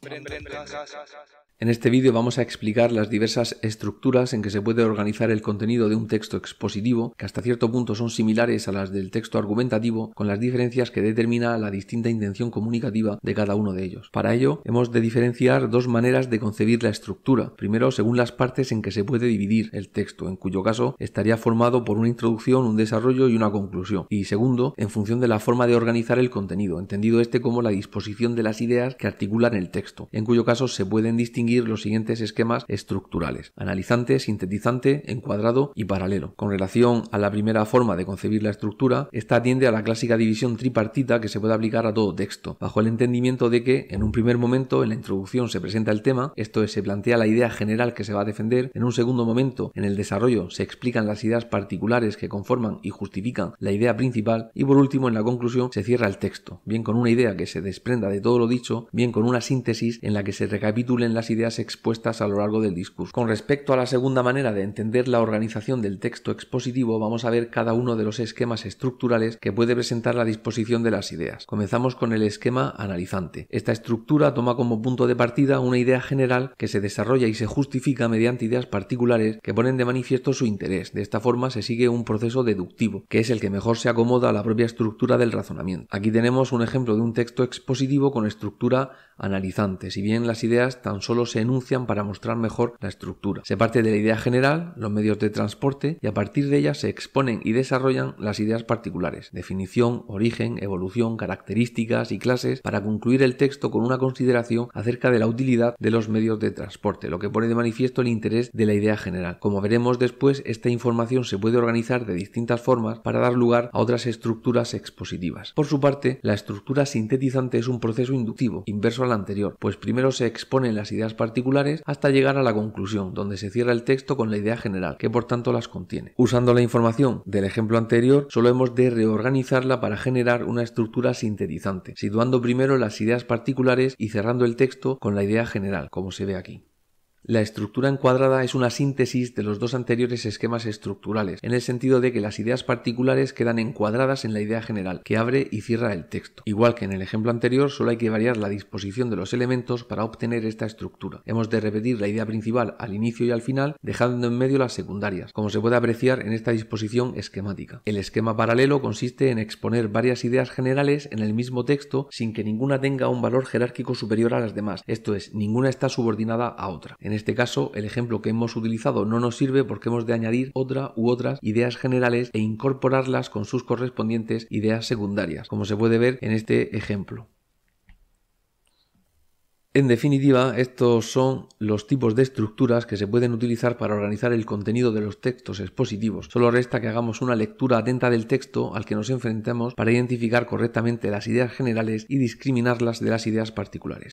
Aprende en casa. En este vídeo vamos a explicar las diversas estructuras en que se puede organizar el contenido de un texto expositivo, que hasta cierto punto son similares a las del texto argumentativo, con las diferencias que determina la distinta intención comunicativa de cada uno de ellos. Para ello, hemos de diferenciar dos maneras de concebir la estructura. Primero, según las partes en que se puede dividir el texto, en cuyo caso estaría formado por una introducción, un desarrollo y una conclusión. Y segundo, en función de la forma de organizar el contenido, entendido este como la disposición de las ideas que articulan el texto, en cuyo caso se pueden distinguir los siguientes esquemas estructurales: analizante, sintetizante, encuadrado y paralelo. Con relación a la primera forma de concebir la estructura, esta atiende a la clásica división tripartita que se puede aplicar a todo texto, bajo el entendimiento de que en un primer momento en la introducción se presenta el tema, esto es, se plantea la idea general que se va a defender, en un segundo momento en el desarrollo se explican las ideas particulares que conforman y justifican la idea principal y por último en la conclusión se cierra el texto, bien con una idea que se desprenda de todo lo dicho, bien con una síntesis en la que se recapitulen las ideas expuestas a lo largo del discurso. Con respecto a la segunda manera de entender la organización del texto expositivo, vamos a ver cada uno de los esquemas estructurales que puede presentar la disposición de las ideas. Comenzamos con el esquema analizante. Esta estructura toma como punto de partida una idea general que se desarrolla y se justifica mediante ideas particulares que ponen de manifiesto su interés. De esta forma se sigue un proceso deductivo, que es el que mejor se acomoda a la propia estructura del razonamiento. Aquí tenemos un ejemplo de un texto expositivo con estructura analizante. Si bien las ideas tan solo se enuncian para mostrar mejor la estructura. Se parte de la idea general, los medios de transporte, y a partir de ella se exponen y desarrollan las ideas particulares, definición, origen, evolución, características y clases, para concluir el texto con una consideración acerca de la utilidad de los medios de transporte, lo que pone de manifiesto el interés de la idea general. Como veremos después, esta información se puede organizar de distintas formas para dar lugar a otras estructuras expositivas. Por su parte, la estructura sintetizante es un proceso inductivo, inverso al anterior, pues primero se exponen las ideas particulares hasta llegar a la conclusión, donde se cierra el texto con la idea general, que por tanto las contiene. Usando la información del ejemplo anterior, solo hemos de reorganizarla para generar una estructura sintetizante, situando primero las ideas particulares y cerrando el texto con la idea general, como se ve aquí. La estructura encuadrada es una síntesis de los dos anteriores esquemas estructurales, en el sentido de que las ideas particulares quedan encuadradas en la idea general, que abre y cierra el texto. Igual que en el ejemplo anterior, solo hay que variar la disposición de los elementos para obtener esta estructura. Hemos de repetir la idea principal al inicio y al final, dejando en medio las secundarias, como se puede apreciar en esta disposición esquemática. El esquema paralelo consiste en exponer varias ideas generales en el mismo texto sin que ninguna tenga un valor jerárquico superior a las demás, esto es, ninguna está subordinada a otra. En este caso, el ejemplo que hemos utilizado no nos sirve porque hemos de añadir otra u otras ideas generales e incorporarlas con sus correspondientes ideas secundarias, como se puede ver en este ejemplo. En definitiva, estos son los tipos de estructuras que se pueden utilizar para organizar el contenido de los textos expositivos. Solo resta que hagamos una lectura atenta del texto al que nos enfrentamos para identificar correctamente las ideas generales y discriminarlas de las ideas particulares.